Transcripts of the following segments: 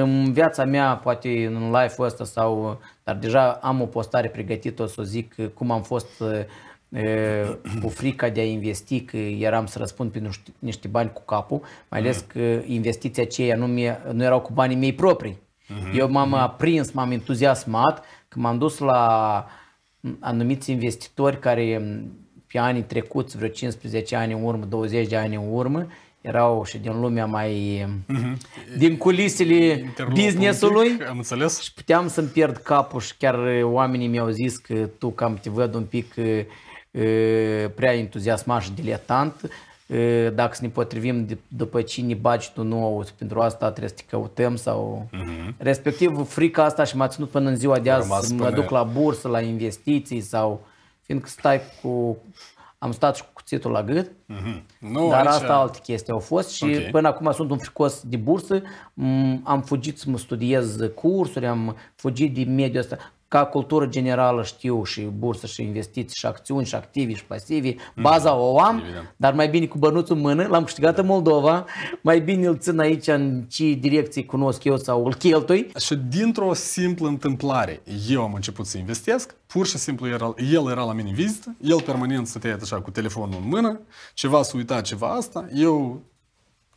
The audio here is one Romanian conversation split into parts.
în viața mea, poate în live-ul ăsta sau, dar deja am o postare pregătită, o să zic cum am fost cu frica de a investi, că eram să răspund pe niște bani cu capul, mai ales mhm. că investiția aceea nu, mie, nu erau cu banii mei proprii. Uh-huh. Eu m-am mhm. aprins, m-am entuziasmat că m-am dus la anumiți investitori care pe anii trecuți, vreo 15 ani în urmă, 20 de ani în urmă, erau și din lumea mai... Uh-huh. din culisele businessului. Am înțeles. Și puteam să-mi pierd capul și chiar oamenii mi-au zis că tu cam te văd un pic e, prea entuziasmat și diletant. E, dacă să ne potrivim de, după cine bagi tu nou, pentru asta trebuie să te căutăm sau... Uh-huh. Respectiv, frica asta și m-a ținut până în ziua de azi să mă duc la bursă, la investiții sau... Fiindcă stai cu am stat și cu cuțitul la gât, mm-hmm. nu, dar aici... asta alte chestii au fost și okay. până acum sunt un fricos de bursă, am fugit să mă studiez cursuri, am fugit din mediul ăsta ca cultură generală știu și bursă și investiții și acțiuni și activi și pasivi, baza mm, o am, evident. dar mai bine cu bănuțul în mână, l-am câștigat da. în Moldova, mai bine îl țin aici în ce direcții cunosc eu sau îl cheltui. Și dintr-o simplă întâmplare, eu am început să investesc, pur și simplu era, el era la mine în vizită, el permanent stătea așa cu telefonul în mână, ceva să uita, ceva asta, eu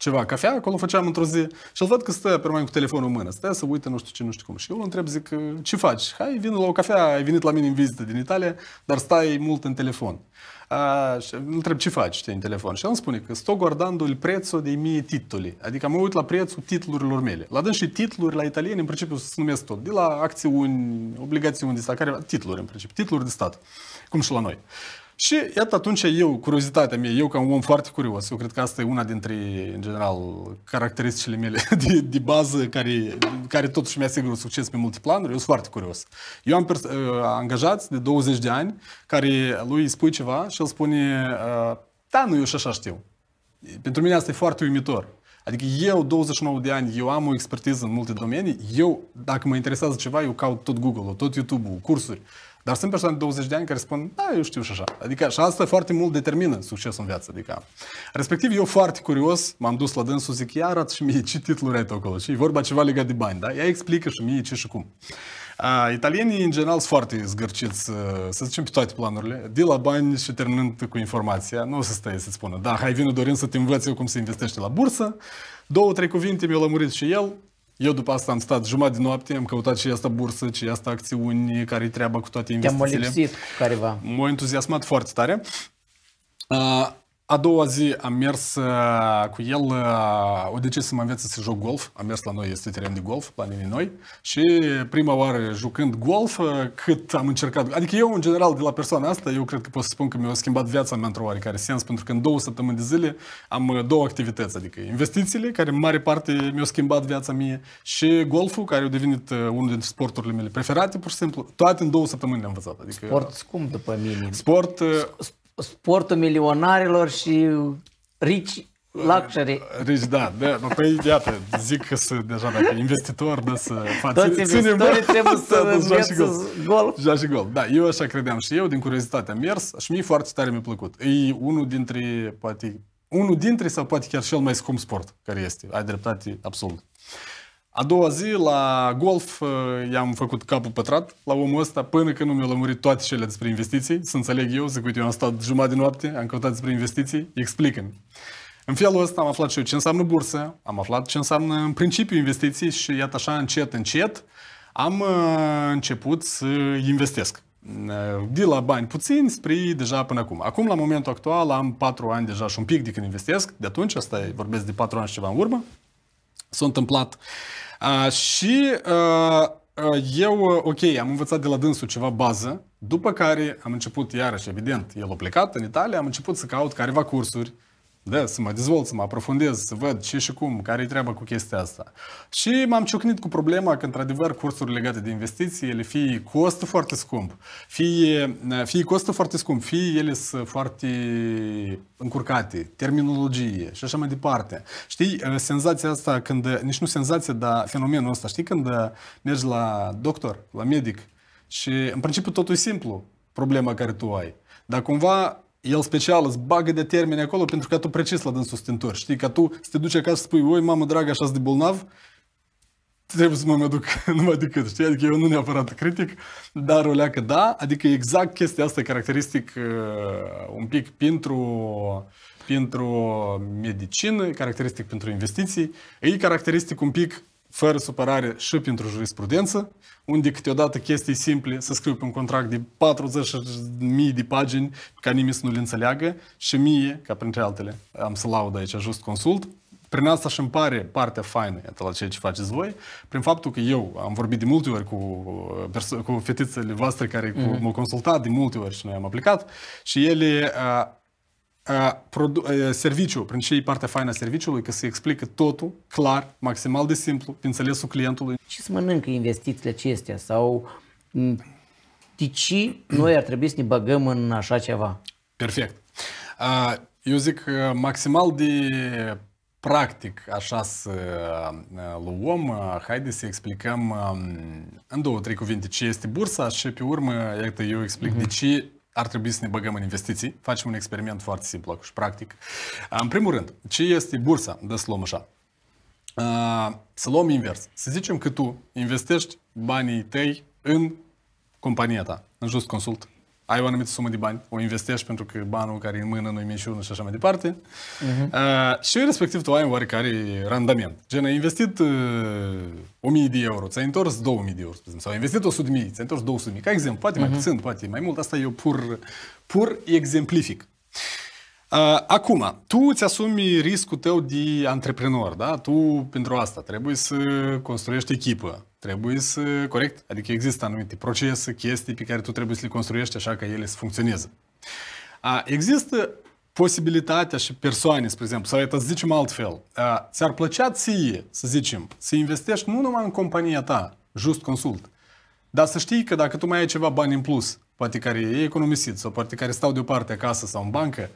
ceva, cafea, acolo făceam într-o zi și îl văd că stă permanent cu telefonul în mână, stă să uite nu știu ce, nu știu cum. Și eu îl întreb, zic, ce faci? Hai, vin la o cafea, ai venit la mine în vizită din Italia, dar stai mult în telefon. A, și îl întreb, ce faci te în telefon? Și el îmi spune că sto guardando il prețul de mie titoli, adică mă uit la prețul titlurilor mele. La dâns și titluri la italieni, în principiu, se numesc tot, de la acțiuni, obligațiuni de stat, care, titluri, în principiu, titluri de stat, cum și la noi. Și iată atunci eu, curiozitatea mea, eu ca un om foarte curios, eu cred că asta e una dintre, în general, caracteristicile mele de, de bază care, care totuși mi a sigur succes pe multe planuri, eu sunt foarte curios. Eu am pers- uh, angajat de 20 de ani care lui îi spui ceva și el spune, uh, da, nu, eu și așa știu. Pentru mine asta e foarte uimitor. Adică eu, 29 de ani, eu am o expertiză în multe domenii, eu, dacă mă interesează ceva, eu caut tot Google-ul, tot YouTube-ul, cursuri. Dar sunt persoane de 20 de ani care spun, da, eu știu și așa. Adică și asta foarte mult determină succesul în viață. Adică, respectiv, eu foarte curios m-am dus la dânsul, zic, ia arată și mie ce titluri ai acolo. Și e vorba ceva legat de bani, da? Ea explică și mie ce și cum. A, italienii, în general, sunt foarte zgârciți, ă, să zicem, pe toate planurile, de la bani și terminând cu informația. Nu o să stai să-ți spună, da, hai vină Dorin să te învăț eu cum să investești la bursă, două, trei cuvinte mi-au lămurit și el, eu după asta am stat jumătate de noapte, am căutat și asta bursă, și asta acțiuni, care treaba cu toate investițiile. Te-am lipsit careva. M-a entuziasmat foarte tare. Uh, a doua zi am mers uh, cu el, uh, o decis să mă învețe să joc golf. Am mers la noi, este teren de golf, linii noi. Și prima oară jucând golf, uh, cât am încercat. Adică eu, în general, de la persoana asta, eu cred că pot să spun că mi-a schimbat viața mea într-o oarecare sens, pentru că în două săptămâni de zile am două activități, adică investițiile, care în mare parte mi-au schimbat viața mie, și golful, care a devenit unul dintre sporturile mele preferate, pur și simplu. Toate în două săptămâni le-am învățat. Adică, sport scump după mine. Sport sportul milionarilor și rich Luxury. Rich da, da, no, păi iată, zic că sunt deja dacă investitor, da să faci... Toți investitorii trebuie să da, și gol. gol. Ja și gol, da, eu așa credeam și eu, din curiozitate am mers și mie foarte tare mi-a plăcut. E unul dintre, poate, unul dintre sau poate chiar cel mai scump sport care este, ai dreptate absolut. A doua zi, la golf, uh, i-am făcut capul pătrat la omul ăsta până când nu mi au lămurit toate cele despre investiții. Să înțeleg eu, zic, uite, eu am stat jumătate de noapte, am căutat despre investiții, explică-mi. În felul ăsta am aflat și eu ce înseamnă bursă, am aflat ce înseamnă în principiu investiții și iată așa încet, încet am uh, început să investesc. Uh, de la bani puțin, spre deja până acum. Acum, la momentul actual, am 4 ani deja și un pic de când investesc, de atunci, asta vorbesc de 4 ani și ceva în urmă, s-a întâmplat. Uh, și uh, eu, ok, am învățat de la dânsul ceva bază, după care am început, iarăși, evident, el a plecat în Italia, am început să caut careva cursuri, da, să mă dezvolt, să mă aprofundez, să văd ce și cum, care e treaba cu chestia asta. Și m-am ciocnit cu problema că, într-adevăr, cursuri legate de investiții, ele fie costă foarte scump, fie, fie costă foarte scump, fie ele sunt foarte încurcate, terminologie și așa mai departe. Știi, ă, senzația asta când, nici nu senzația, dar fenomenul ăsta, știi, când mergi la doctor, la medic și, în principiu, totul e simplu, problema care tu ai. Dar cumva el special îți bagă de termeni acolo pentru că tu precis la dânsul să Știi, că tu să te duci acasă și spui, oi, mamă dragă, așa de bolnav, trebuie să mă duc numai decât, știi? Adică eu nu neapărat critic, dar o leacă da, adică exact chestia asta caracteristic uh, un pic pentru, pentru medicină, caracteristic pentru investiții, e caracteristic un pic fără supărare și pentru jurisprudență, unde câteodată chestii simple să scriu pe un contract de 40.000 de pagini ca nimeni să nu le înțeleagă și mie, ca printre altele, am să laud aici just consult, prin asta și îmi pare partea faină de la ceea ce faceți voi, prin faptul că eu am vorbit de multe ori cu, uh, perso- cu fetițele voastre care mm-hmm. m-au consultat de multe ori și noi am aplicat și ele uh, serviciu, prin ce e partea faină a serviciului, că se explică totul clar, maximal de simplu, pe înțelesul clientului. Ce se mănâncă investițiile acestea sau de ce noi ar trebui să ne băgăm în așa ceva? Perfect. Eu zic maximal de practic, așa să luăm, haide să explicăm în două, trei cuvinte ce este bursa și pe urmă, iată, eu explic uh-huh. de ce ar trebui să ne băgăm în investiții. Facem un experiment foarte simplu și practic. Ah, în primul rând, ce este bursa? Dă să luăm așa. Ah, să luăm invers. Să zicem că tu investești banii tăi în compania ta, în Just Consult, ai o anumită sumă de bani, o investești pentru că banul care e în mână nu i minciună și așa mai departe. Uh-huh. Uh, și respectiv tu ai un oarecare randament. Gen, ai investit uh, 1000 de euro, ți-ai întors 2000 de euro, spre sau ai investit 100.000, de mii, ți-ai întors 200.000. de mii, ca exemplu, poate uh-huh. mai puțin, mhm. poate mai mult, asta eu pur, pur exemplific. Uh, acum, tu îți asumi riscul tău de antreprenor, da? Tu pentru asta trebuie să construiești echipă, Trebuie să, corect, adică există anumite procese, chestii pe care tu trebuie să le construiești așa ca ele să funcționeze. A, există posibilitatea și persoane, spre exemplu, sau să zicem altfel, a, ți-ar plăcea ție, să zicem, să investești nu numai în compania ta, just consult, dar să știi că dacă tu mai ai ceva bani în plus, poate care e economisit sau poate care stau deoparte acasă sau în bancă,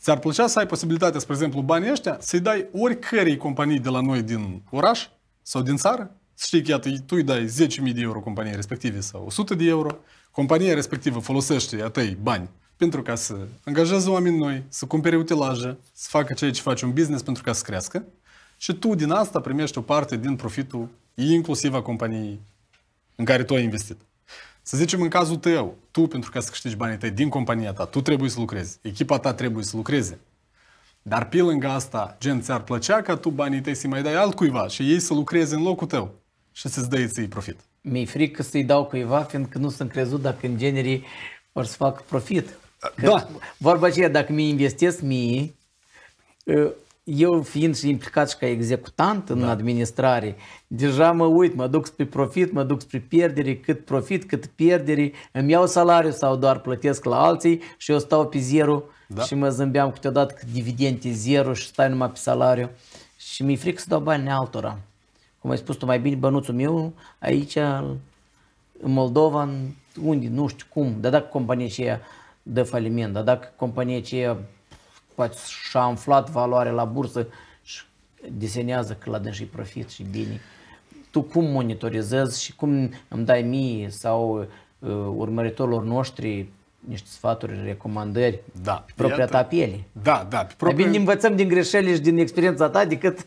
ți-ar plăcea să ai posibilitatea, spre exemplu, banii ăștia, să-i dai oricărei companii de la noi din oraș sau din țară știi că iată, tu îi dai 10.000 de euro companiei respective sau 100 de euro, compania respectivă folosește a tăi bani pentru ca să angajeze oameni noi, să cumpere utilaje, să facă ceea ce face un business pentru ca să crească și tu din asta primești o parte din profitul inclusiv a companiei în care tu ai investit. Să zicem în cazul tău, tu pentru ca să câștigi banii tăi din compania ta, tu trebuie să lucrezi, echipa ta trebuie să lucreze. Dar pe lângă asta, gen, ți-ar plăcea ca tu banii tăi să mai dai altcuiva și ei să lucreze în locul tău și să-ți dă ții profit. Mi-e frică să-i dau cuiva, fiindcă nu sunt crezut dacă în generii să fac profit. Da. Că da. Vorba aceea, dacă mi investesc mie, ă, eu fiind și implicat și ca executant în da. administrare, deja mă uit, mă duc spre profit, mă duc spre pierdere, cât profit, cât pierdere, îmi iau salariu sau doar plătesc la alții și eu stau pe zero da. și mă zâmbeam câteodată că dividende zero și stai numai pe salariu și mi-e frică să dau bani altora cum ai spus tu mai bine, bănuțul meu, aici, în Moldova, unde, nu știu cum, dar dacă compania aceea dă faliment, dar dacă compania aceea poate și-a înflat valoare la bursă și desenează că la dâns și profit și bine, tu cum monitorizezi și cum îmi dai mie sau uh, urmăritorilor noștri niște sfaturi, recomandări da, pe propria iată, ta piele. Da, da. Pe propria... Bine învățăm din greșeli și din experiența ta decât...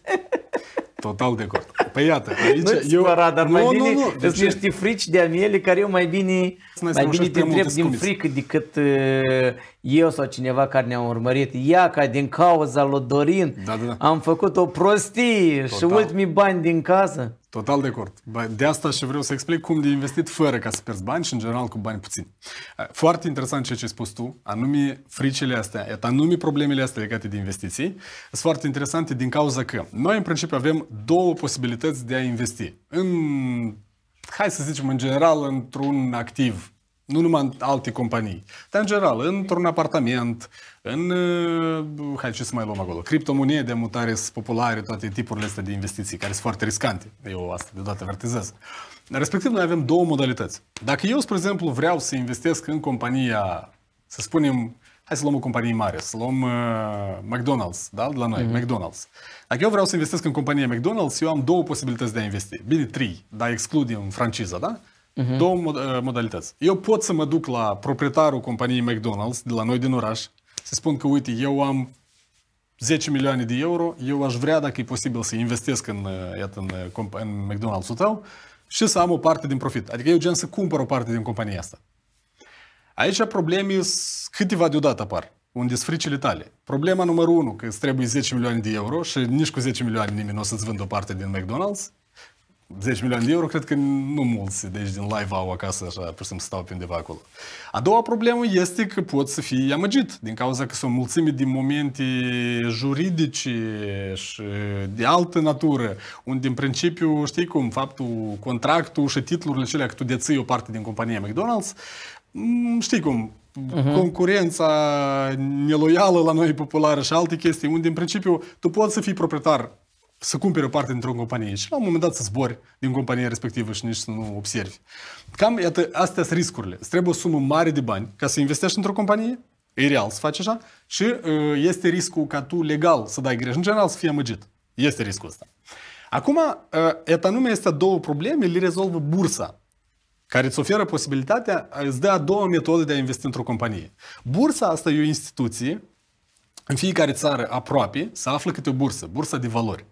Total de acord. Păi iată, aici nu eu... spăra, dar mai nu, bine nu, nu, îți niște deci- frici de amiele care eu mai bine, mai bine te întreb din frică decât uh, eu sau cineva care ne-a urmărit. Ia ca din cauza lui Dorin da, da, da. am făcut o prostie Total. și ultimii bani din casă. Total de acord. De asta și vreau să explic cum de investit fără ca să pierzi bani și în general cu bani puțini. Foarte interesant ceea ce ai spus tu, anume fricile astea, anume problemele astea legate de investiții, sunt foarte interesante din cauza că noi în principiu avem două posibilități de a investi. În, hai să zicem, în general într-un activ nu numai în alte companii, dar în general, într-un apartament, în, uh, hai ce să mai luăm acolo, criptomonede, mutare populare, toate tipurile astea de investiții, care sunt foarte riscante. Eu asta deodată avertizez. Respectiv, noi avem două modalități. Dacă eu, spre exemplu, vreau să investesc în compania, să spunem, hai să luăm o companie mare, să luăm uh, McDonald's, da? De la noi, mm-hmm. McDonald's. Dacă eu vreau să investesc în compania McDonald's, eu am două posibilități de a investi. Bine, trei, dar excludem franciza, da? Uh-huh. Două mod- uh, modalități. Eu pot să mă duc la proprietarul companiei McDonald's de la noi din oraș, să spun că, uite, eu am 10 milioane de euro, eu aș vrea, dacă e posibil, să investesc în, uh, iată, în, uh, comp- în McDonald's-ul tău și să am o parte din profit. Adică eu gen să cumpăr o parte din compania asta. Aici probleme câteva deodată apar, unde sunt fricile tale. Problema numărul 1, că îți trebuie 10 milioane de euro și nici cu 10 milioane nimeni nu o să-ți vândă o parte din McDonald's. 10 milioane de euro, cred că nu mulți deci din live au acasă așa, pur și simplu stau pe undeva acolo. A doua problemă este că pot să fii amăgit, din cauza că sunt mulțime de momente juridice și de altă natură, unde în principiu, știi cum, faptul, contractul și titlurile acelea că tu deții o parte din compania McDonald's, mm, știi cum, uh-huh. concurența neloială la noi populară și alte chestii, unde în principiu tu poți să fii proprietar să cumperi o parte dintr-o companie și la un moment dat să zbori din compania respectivă și nici să nu observi. Cam, iată, astea sunt riscurile. Îți trebuie o sumă mare de bani ca să investești într-o companie, e real să faci așa, și uh, este riscul ca tu legal să dai greș. În general să fii amăgit. Este riscul ăsta. Acum, iată uh, anume, este două probleme, le rezolvă bursa care îți oferă posibilitatea, uh, îți dă a doua metodă de a investi într-o companie. Bursa asta e o instituție, în fiecare țară aproape să află câte o bursă, bursa de valori.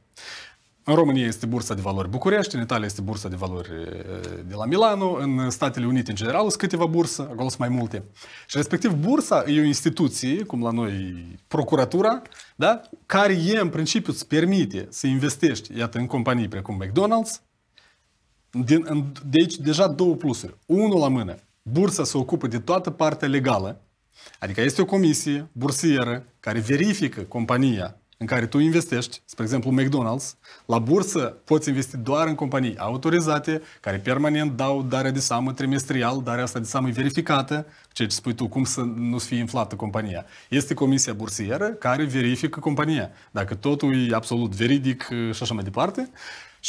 În România este Bursa de Valori București, în Italia este Bursa de Valori de la Milano, în Statele Unite, în general, sunt câteva bursă, acolo sunt mai multe. Și respectiv, bursa e o instituție, cum la noi procuratura, da? care e, în principiu, îți permite să investești, iată, în companii precum McDonald's, din, în, de aici deja două plusuri. Unul la mână, bursa se ocupă de toată partea legală, adică este o comisie bursieră care verifică compania în care tu investești, spre exemplu McDonald's, la bursă poți investi doar în companii autorizate, care permanent dau darea de seamă trimestrial, darea asta de seamă verificată, ceea ce spui tu, cum să nu fie inflată compania. Este comisia bursieră care verifică compania. Dacă totul e absolut veridic uh, și așa mai departe,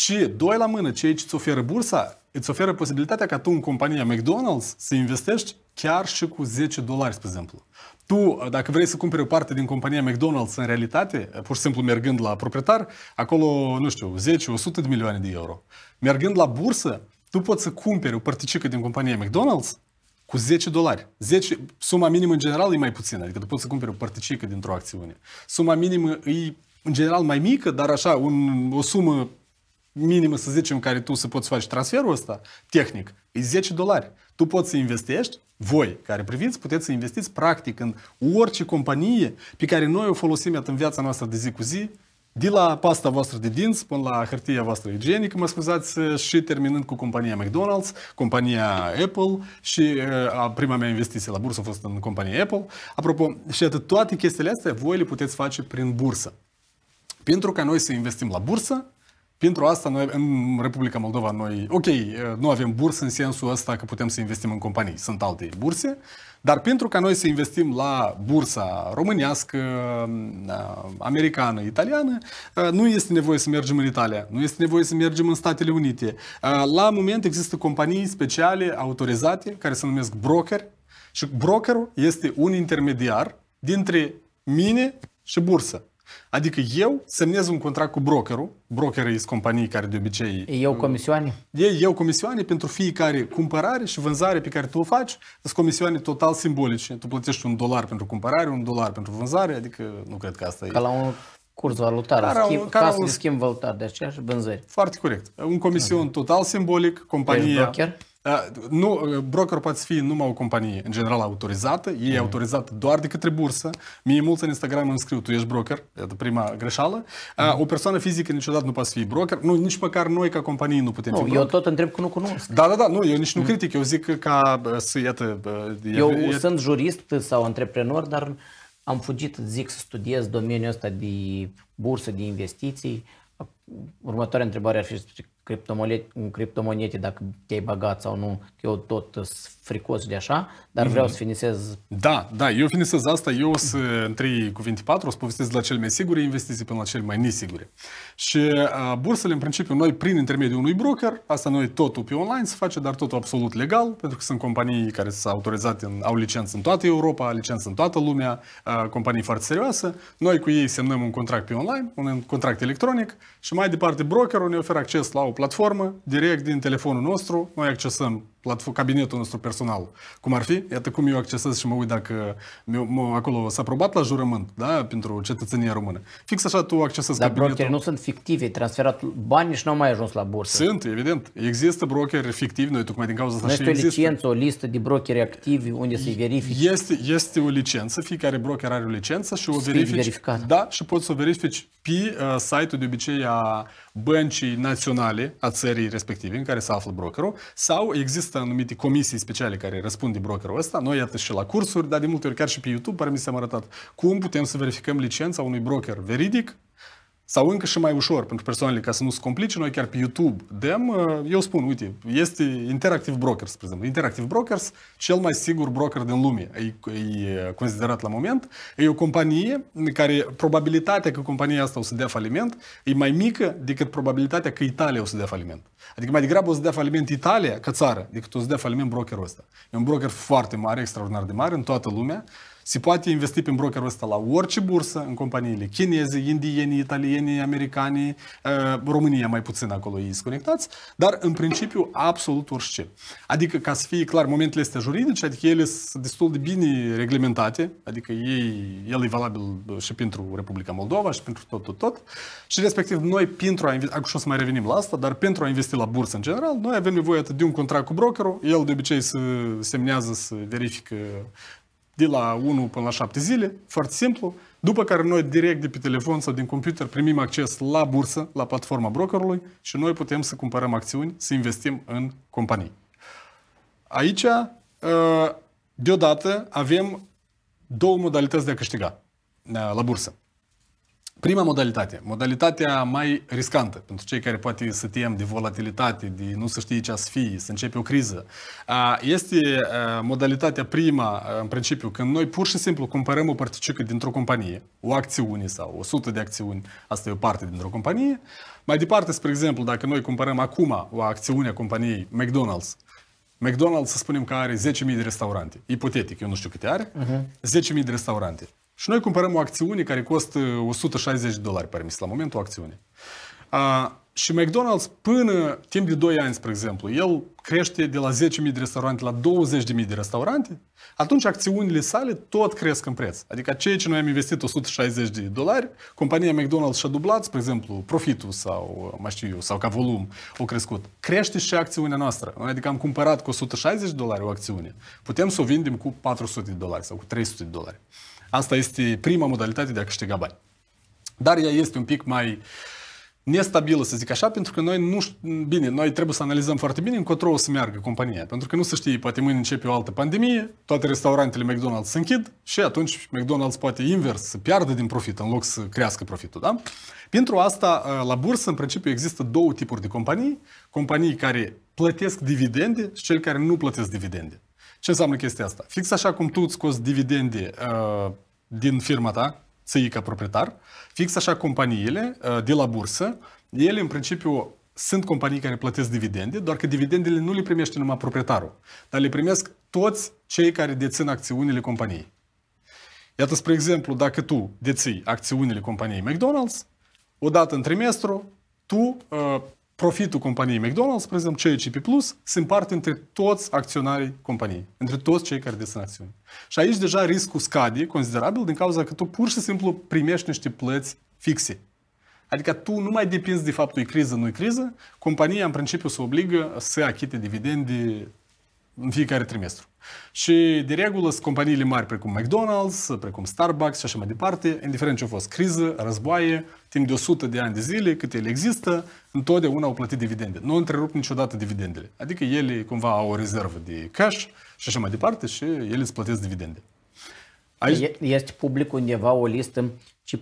și doi la mână, ceea ce îți oferă bursa, îți oferă posibilitatea ca tu în compania McDonald's să investești chiar și cu 10 dolari, spre exemplu. Tu, dacă vrei să cumperi o parte din compania McDonald's în realitate, pur și simplu mergând la proprietar, acolo, nu știu, 10-100 de milioane de euro. Mergând la bursă, tu poți să cumperi o părticică din compania McDonald's cu 10 dolari. 10, suma minimă în general e mai puțină, adică tu poți să cumperi o părticică dintr-o acțiune. Suma minimă e în general mai mică, dar așa, un, o sumă minimă, să zicem, care tu să poți face transferul ăsta, tehnic, e 10 dolari. Tu poți să investești, voi care priviți, puteți să investiți practic în orice companie pe care noi o folosim în viața noastră de zi cu zi, de la pasta voastră de dinți până la hârtia voastră igienică, mă scuzați, și terminând cu compania McDonald's, compania Apple și uh, a, prima mea investiție la bursă a fost în compania Apple. Apropo, și atât toate chestiile astea voi le puteți face prin bursă. Pentru ca noi să investim la bursă, pentru asta, noi, în Republica Moldova, noi, ok, nu avem bursă în sensul ăsta că putem să investim în companii, sunt alte burse, dar pentru ca noi să investim la bursa românească, americană, italiană, nu este nevoie să mergem în Italia, nu este nevoie să mergem în Statele Unite. La moment există companii speciale autorizate care se numesc broker și brokerul este un intermediar dintre mine și bursă. Adică eu semnez un contract cu brokerul, brokerul este companii care de obicei... Ei iau uh, comisioane? Ei iau comisioane pentru fiecare cumpărare și vânzare pe care tu o faci, sunt comisioane total simbolice. Tu plătești un dolar pentru cumpărare, un dolar pentru vânzare, adică nu cred că asta Ca e... Ca la un curs valutar, ca, schimb, un, ca, casă un... schimb valutar, de aceeași vânzări. Foarte corect. Un comision total simbolic, compania... Deci broker? Nu, broker poate fi numai o companie, în general, autorizată. E mm. autorizată doar de către bursă. Mie mulți în Instagram îmi scriu, tu ești broker. Iată prima greșeală. Mm. O persoană fizică niciodată nu poate fi broker. Nu, nici măcar noi ca companii nu putem no, fi broker. Eu tot întreb că nu cunosc. Da, da, da. Nu, eu nici nu mm. critic. Eu zic ca să, iată... Eu iată. sunt jurist sau antreprenor, dar am fugit, zic, să studiez domeniul ăsta de bursă, de investiții. Următoarea întrebare ar fi criptomonete, dacă te-ai băgat sau nu, eu tot fricos de așa, dar vreau mm să finisez. Da, da, eu finisez asta, eu să, în trei cuvinte patru, o să povestesc la cele mai sigure investiții până la cele mai nesigure. Și a, bursele, în principiu, noi, prin intermediul unui broker, asta noi totul pe online se face, dar totul absolut legal, pentru că sunt companii care s-au autorizat, în, au licență în toată Europa, licență în toată lumea, a, companii foarte serioase. Noi cu ei semnăm un contract pe online, un contract electronic și mai departe brokerul ne oferă acces la o platformă direct din telefonul nostru, noi accesăm cabinetul nostru personal, cum ar fi, iată cum eu accesez și mă uit dacă mă, acolo s-a aprobat la jurământ, da, pentru cetățenia română. Fix așa tu accesezi Dar cabinetul. brokerii nu sunt fictivi, transferat bani și nu au mai ajuns la bursă. Sunt, evident. Există brokeri fictivi, noi tocmai din cauza asta Este o licență, o listă de brokeri activi unde să-i verifici. Este, este o licență, fiecare broker are o licență și o verifici. Verificat. Da, și poți să o verifici pe uh, site-ul de obicei a băncii naționale a țării respective în care se află brokerul sau există anumite comisii speciale care răspund de brokerul ăsta. Noi, iată, și la cursuri, dar de multe ori chiar și pe YouTube, pare mi s-a arătat cum putem să verificăm licența unui broker veridic sau încă și mai ușor pentru persoanele ca să nu se complice, noi chiar pe YouTube dăm, uh, eu spun, uite, este Interactive Brokers, spre exemplu. Interactive Brokers, cel mai sigur broker din lume, e, e considerat la moment, e o companie care probabilitatea că compania asta o să dea faliment e mai mică decât probabilitatea că Italia o să dea faliment. Adică mai degrabă o să dea faliment Italia ca țară decât o să dea faliment brokerul ăsta. E un broker foarte mare, extraordinar de mare în toată lumea se poate investi prin brokerul ăsta la orice bursă, în companiile chineze, indieni, italieni, americani, uh, România mai puțin acolo ei conectați, dar în principiu absolut orice. Adică, ca să fie clar, momentele astea juridice, adică ele sunt destul de bine reglementate, adică ei, el e valabil și pentru Republica Moldova și pentru tot, tot, tot. Și respectiv noi, pentru a investi, acum o să mai revenim la asta, dar pentru a investi la bursă în general, noi avem nevoie atât de un contract cu brokerul, el de obicei se semnează, să verifică de la 1 până la 7 zile, foarte simplu, după care noi direct de pe telefon sau din computer primim acces la bursă, la platforma brokerului și noi putem să cumpărăm acțiuni, să investim în companii. Aici, uh, deodată, avem două modalități de a câștiga uh, la bursă. Prima modalitate, modalitatea mai riscantă pentru cei care poate să tem de volatilitate, de nu să știe ce să fie, să începe o criză, este modalitatea prima, în principiu, când noi pur și simplu cumpărăm o particică dintr-o companie, o acțiune sau 100 de acțiuni, asta e o parte dintr-o companie. Mai departe, spre exemplu, dacă noi cumpărăm acum o acțiune a companiei McDonald's, McDonald's să spunem că are 10.000 de restaurante, ipotetic, eu nu știu câte are, uh-huh. Mhm. 10.000 de restaurante. Și noi cumpărăm o acțiune care costă 160 uh, de dolari, permis, la momentul acțiunii. A, și McDonald's, până timp de 2 ani, spre exemplu, el crește de la 10.000 de restaurante la 20.000 de restaurante, atunci acțiunile sale tot cresc în preț. Adică ceea ce noi am investit 160 de dolari, compania McDonald's și-a dublat, spre exemplu, profitul sau, uh, mai știu eu, sau ca volum, au crescut. Crește și acțiunea noastră. Adică am cumpărat cu 160 de dolari o acțiune, putem să o vindem cu 400 de dolari sau cu 300 de dolari. Asta este prima modalitate de a câștiga bani. Dar ea este un pic mai nestabilă, să zic așa, pentru că noi nu bine, noi trebuie să analizăm foarte bine încotro o să meargă compania, pentru că nu se știe, poate mâine începe o altă pandemie, toate restaurantele McDonald's se închid și atunci McDonald's poate invers să piardă din profit în loc să crească profitul, da? Pentru asta, ă, la bursă, în principiu, există două tipuri de companii, companii care plătesc dividende și cele care nu plătesc dividende. Ce înseamnă chestia asta? Fix așa cum tu îți scoți dividende uh, din firma ta, ții ca proprietar, fix așa companiile uh, de la bursă, ele în principiu sunt companii care plătesc dividende, doar că dividendele nu le primește numai proprietarul, dar le primesc toți cei care dețin acțiunile companiei. Iată, spre exemplu, dacă tu deții acțiunile companiei McDonald's, odată în trimestru, tu uh, profitul companiei McDonald's, spre exemplu, CECP Plus, se împarte între toți acționarii companiei, între toți cei care dețin acțiuni. Și aici deja riscul scade considerabil din cauza că tu pur și simplu primești niște plăți fixe. Adică tu nu mai depinzi de faptul e criză, nu e criză, compania în principiu se obligă să achite dividende în fiecare trimestru. Și de regulă sunt companiile mari precum McDonald's, precum Starbucks și așa mai departe, indiferent ce a fost criză, războaie, timp de 100 de ani de zile, cât ele există, întotdeauna au plătit dividende. Nu întrerup niciodată dividendele. Adică ele cumva au o rezervă de cash și așa mai departe și ele îți plătesc dividende. Aici... Este public undeva o listă ce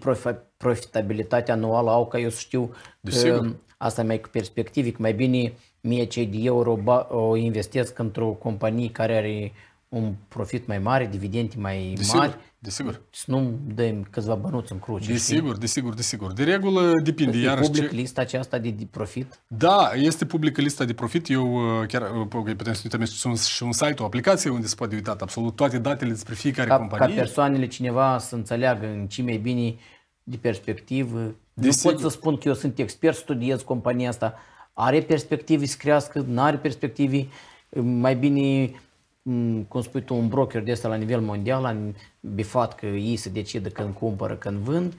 profitabilitate anuală au, ca eu știu, că asta mai cu perspective, mai bine mie cei de euro o investesc într-o companie care are un profit mai mare, dividende mai desigur, mari. Desigur. Să nu dăm câțiva bănuți în cruce. Desigur, desigur, desigur. De regulă depinde. Este public ce... lista aceasta de, de profit? Da, este publică lista de profit. Eu uh, chiar uh, păi, putem să uităm și un site, o aplicație unde se poate uita absolut toate datele despre fiecare ca, companie. Ca persoanele cineva să înțeleagă în ce mai bine de perspectivă. Desigur. Nu pot să spun că eu sunt expert, studiez compania asta, are perspective să crească, nu are perspective, mai bine, cum spui tu, un broker de asta la nivel mondial, bifat că ei se decidă când cumpără, când vând,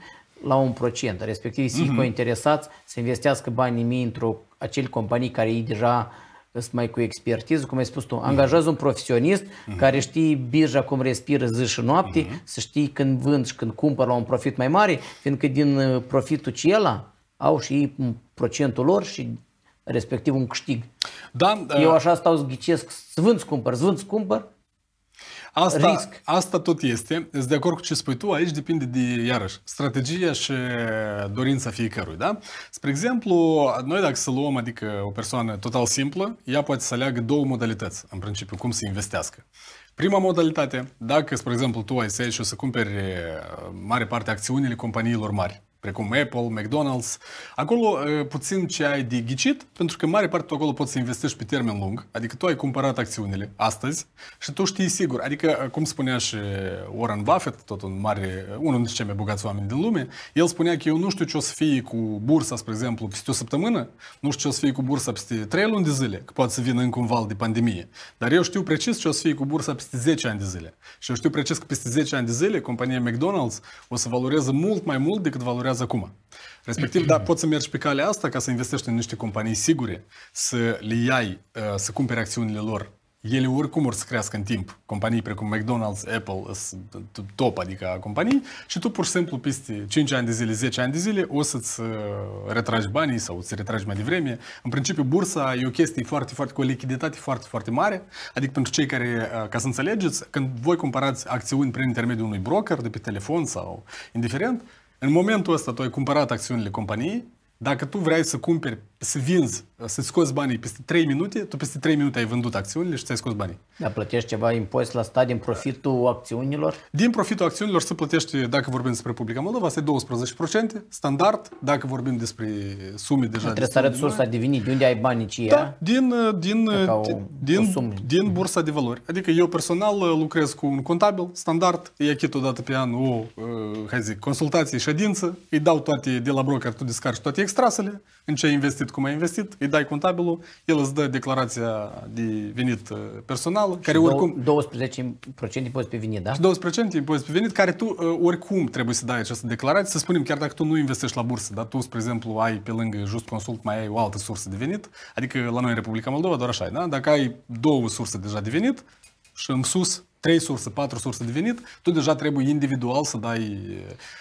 la un procent, respectiv mm-hmm. interesați să investească banii mei într-o acele companii care ei deja sunt mai cu expertiză, cum ai spus tu, mhm. angajează un profesionist mm-hmm. care știe birja cum respiră zi și noapte, mm-hmm. să știi când vând și când cumpăr la un profit mai mare, fiindcă din uh, profitul ce au și ei procentul lor și respectiv un câștig. Da, Eu da. așa stau ghicesc, zvânt cumpăr, zvânt cumpăr, Asta, risc. asta tot este. Sunt de acord cu ce spui tu. Aici depinde de, iarăși, strategia și dorința fiecărui, da? Spre exemplu, noi dacă să luăm, adică o persoană total simplă, ea poate să aleagă două modalități, în principiu, cum să investească. Prima modalitate, dacă, spre exemplu, tu ai să ieși și o să cumperi uh, mare parte acțiunile companiilor mari, precum Apple, McDonald's, acolo puțin ce ai de ghicit, pentru că mare parte tu acolo poți să investești pe termen lung, adică tu ai cumpărat acțiunile astăzi și tu știi sigur, adică cum spunea și Warren Buffett, tot un mare, unul dintre cei mai bogați oameni din lume, el spunea că eu nu știu ce o să fie cu bursa, spre exemplu, peste o săptămână, nu știu ce o să fie cu bursa peste 3 luni de zile, că poate să vină încă un val de pandemie, dar eu știu precis ce o să fie cu bursa peste 10 ani de zile. Și eu știu precis că peste 10 ani de zile compania McDonald's o să valoreze mult mai mult decât valorează funcționează acum. Respectiv, da, poți să mergi pe calea asta ca să investești în niște companii sigure, să le iai, uh, să cumperi acțiunile lor. Ele oricum or să crească în timp. Companii precum McDonald's, Apple top, adică companii, și tu pur și simplu peste 5 ani de zile, 10 ani de zile, o să-ți uh, retragi banii sau să ți retragi mai devreme. În principiu, bursa e o chestie foarte, foarte, cu o lichiditate foarte, foarte mare. Adică pentru cei care, uh, ca să înțelegeți, când voi cumpărați acțiuni prin intermediul unui broker de pe telefon sau indiferent, în momentul ăsta tu ai cumpărat acțiunile companiei, dacă tu vrei să cumperi să vinzi, să scoți banii peste 3 minute, tu peste 3 minute ai vândut acțiunile și ți-ai scos banii. Da, plătești ceva impozit la stat din profitul acțiunilor? Din profitul acțiunilor se plătește, dacă vorbim despre Republica Moldova, este 12% standard, dacă vorbim despre sume deja... Trebuie să arăți sursa de venit, de unde ai banii ce Da, din, din, din, din bursa de valori. Adică eu personal uh, lucrez cu un contabil standard, îi achit o dată pe an o, uh, hai zic, consultație, ședință, îi dau toate de la broker, tu descarci toate extrasele, în ce ai investit cum ai investit, îi dai contabilul, el îți dă declarația de venit uh, personal, care oricum... 12% impozit pe venit, da? 12% impozit pe venit, care tu uh, oricum trebuie să dai această declarație, să spunem, chiar dacă tu nu investești la bursă, dar tu, spre exemplu, ai pe lângă Just Consult, mai ai o altă sursă de venit, adică la noi în Republica Moldova doar așa e, da? Dacă ai două surse deja de venit și în sus trei surse, patru surse de venit, tu deja trebuie individual să dai uh,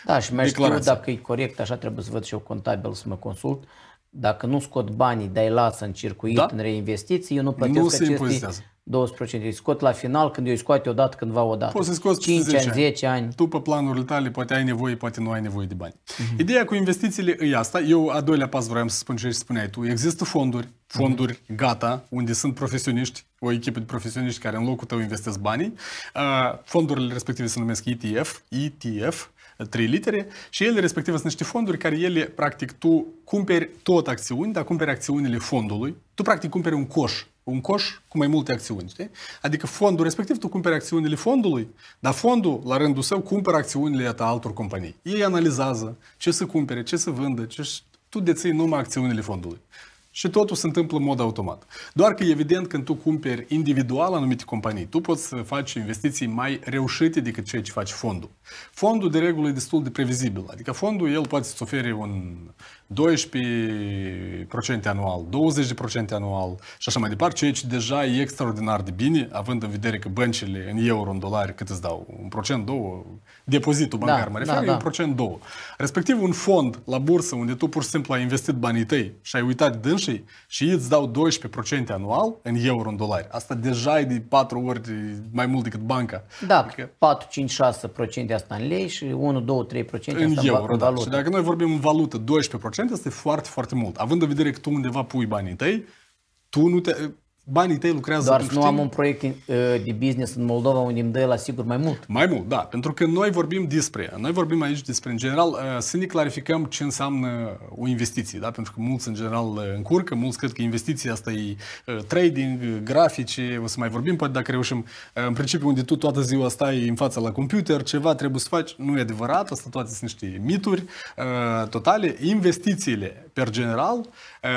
Da, și mai știu dacă e corect, așa trebuie să văd și eu contabil să mă consult, dacă nu scot banii, dar îi lasă în circuit, da? în reinvestiții, eu nu plătesc nu aceste 12%. Îi scot la final când eu îi scoate odată, cândva odată. Poți să scoți 5 10 ani, 10 ani. Tu pe planurile tale poate ai nevoie, poate nu ai nevoie de bani. Mm -hmm. Ideea cu investițiile e asta. Eu a doilea pas vreau să spun ce spuneai tu. Există fonduri, mhm. fonduri mm -hmm. gata, unde sunt profesioniști, o echipă de profesioniști care în locul tău investesc banii. Uh, fondurile respective se numesc ETF, ETF, trei litere și ele respectiv sunt niște fonduri care ele, practic, tu cumperi tot acțiuni, dar cumperi acțiunile fondului. Tu, practic, cumperi un coș un coș cu mai multe acțiuni, știi? Adică fondul respectiv tu cumperi acțiunile fondului, dar fondul, la rândul său, cumpără acțiunile ta altor companii. Ei analizează ce să cumpere, ce să vândă, ce tu deții numai acțiunile fondului. Și totul se întâmplă în mod automat. Doar că, evident, când tu cumperi individual anumite companii, tu poți să faci investiții mai reușite decât ceea ce faci fondul. Fondul, de regulă, e destul de previzibil. Adică fondul, el poate să-ți ofere un 12% anual, 20% anual și așa mai departe, ceea ce deja e extraordinar de bine, având în vedere că băncile în euro, în dolari, cât îți dau? Un procent, două? Depozitul da, bancar, da, mă refer, da, e da. un procent, două. Respectiv un fond la bursă unde tu pur și simplu ai investit banii tăi și ai uitat dânșii și ei îți dau 12% anual în euro, în dolari. Asta deja e de 4 ori mai mult decât banca. Da, adică... 4, 5, 6% asta în lei și 1, 2, 3% în, asta euro, în valută. Da. Și dacă noi vorbim în valută, 12%, este foarte, foarte mult. Având în vedere că tu undeva pui banii tăi, tu nu te, banii tăi lucrează Doar nu am un proiect uh, de business în Moldova unde îmi dă la sigur mai mult. Mai mult, da. Pentru că noi vorbim despre, noi vorbim aici despre, în general, uh, să ne clarificăm ce înseamnă o investiție, da? Pentru că mulți, în general, uh, încurcă, mulți cred că investiția asta e trading, grafice, o să mai vorbim, poate dacă reușim. În principiu, unde tu toată ziua stai în fața la computer, ceva trebuie să faci, nu e adevărat, asta toate sunt niște mituri totale. Investițiile, per general,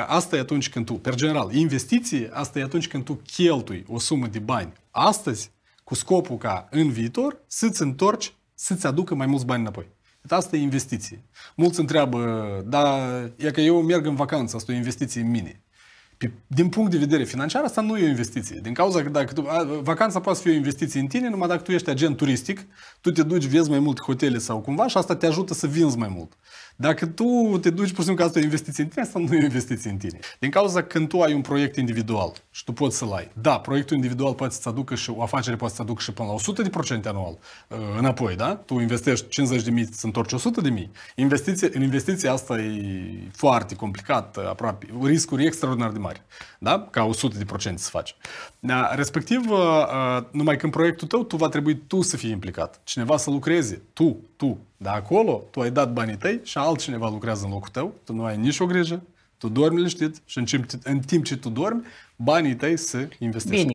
asta e atunci când tu, per general, investiții asta e atunci atunci când tu cheltui o sumă de bani astăzi, cu scopul ca în viitor să-ți întorci, să-ți aducă mai mulți bani înapoi. Deci asta e investiție. Mulți întreabă, dar e că eu merg în vacanță, asta e o investiție în mine. din punct de vedere financiar, asta nu e o investiție. Din cauza că dacă tu, a, vacanța poate fi o investiție în tine, numai dacă tu ești agent turistic, tu te duci, vezi mai mult hotele sau cumva și asta te ajută să vinzi mai mult. Dacă tu te duci pur și simplu că asta e investiție în tine, asta nu e investiție în tine. Din cauza când tu ai un proiect individual și tu poți să-l ai, da, proiectul individual poate să-ți aducă și o afacere poate să-ți aducă și până la 100% anual uh, înapoi, da? Tu investești 50 de mii, îți întorci 100 de mii. Investiție, în investiția asta e foarte complicat, uh, aproape, riscuri extraordinar de mari, da? Ca 100% să faci. Da, respectiv, uh, numai când proiectul tău, tu va trebui tu să fii implicat. Cineva să lucreze, tu, tu, dar acolo tu ai dat banii tăi și altcineva lucrează în locul tău, tu nu ai nicio grijă, tu dormi liniștit și în timp, ce tu dormi, banii tăi se investește. Bine.